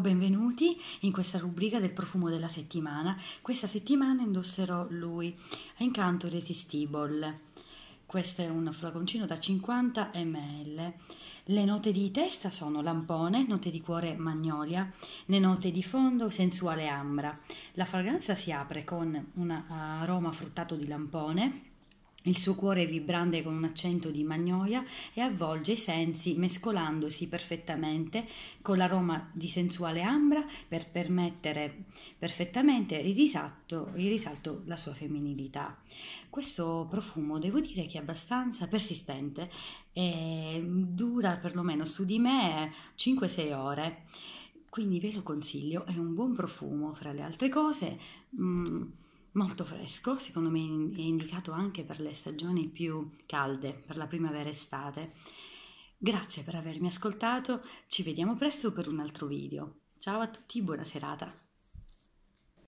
benvenuti in questa rubrica del profumo della settimana. Questa settimana indosserò lui Incanto Resistible. Questo è un flaconcino da 50 ml. Le note di testa sono lampone, note di cuore magnolia, le note di fondo sensuale ambra. La fragranza si apre con un aroma fruttato di lampone il suo cuore vibrante con un accento di magnolia e avvolge i sensi mescolandosi perfettamente con l'aroma di sensuale ambra per permettere perfettamente il risalto, il risalto la sua femminilità. Questo profumo devo dire che è abbastanza persistente e dura perlomeno su di me 5-6 ore, quindi ve lo consiglio, è un buon profumo fra le altre cose. Mm molto fresco, secondo me è indicato anche per le stagioni più calde, per la primavera estate. Grazie per avermi ascoltato, ci vediamo presto per un altro video. Ciao a tutti, buona serata.